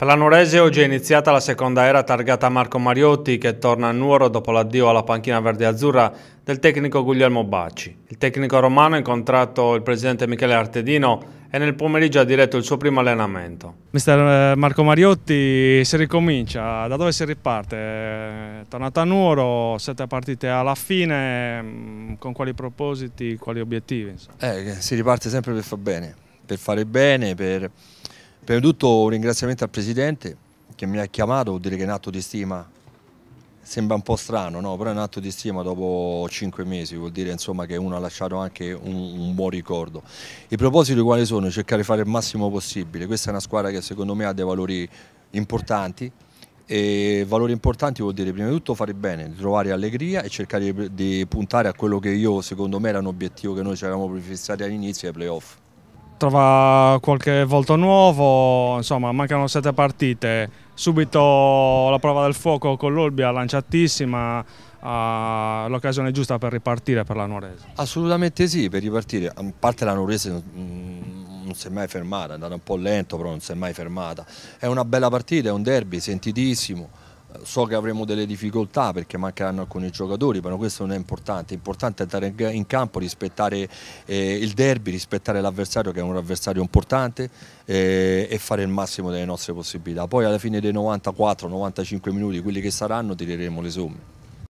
Per la Nurese oggi è iniziata la seconda era targata a Marco Mariotti che torna a Nuoro dopo l'addio alla panchina verde-azzurra del tecnico Guglielmo Bacci. Il tecnico romano ha incontrato il presidente Michele Artedino e nel pomeriggio ha diretto il suo primo allenamento. Mister eh, Marco Mariotti, si ricomincia, da dove si riparte? È tornato a Nuoro, sette partite alla fine, mm, con quali propositi, quali obiettivi? Eh, si riparte sempre per far bene, per fare bene, per Prima di tutto un ringraziamento al Presidente che mi ha chiamato, vuol dire che è un atto di stima, sembra un po' strano, no? però è un atto di stima dopo cinque mesi, vuol dire insomma, che uno ha lasciato anche un, un buon ricordo. I propositi quali sono? Cercare di fare il massimo possibile, questa è una squadra che secondo me ha dei valori importanti, e valori importanti vuol dire prima di tutto fare bene, trovare allegria e cercare di puntare a quello che io secondo me era un obiettivo che noi ci avevamo prefissati all'inizio dei playoff trova qualche volto nuovo, insomma mancano sette partite, subito la prova del fuoco con l'Olbia lanciatissima, uh, l'occasione giusta per ripartire per la Nuorese. Assolutamente sì, per ripartire, a parte la Nuorese mm, non si è mai fermata, è andata un po' lento però non si è mai fermata, è una bella partita, è un derby sentitissimo, So che avremo delle difficoltà perché mancheranno alcuni giocatori, però questo non è importante. è importante andare in campo, rispettare eh, il derby, rispettare l'avversario che è un avversario importante eh, e fare il massimo delle nostre possibilità. Poi alla fine dei 94-95 minuti, quelli che saranno, tireremo le somme.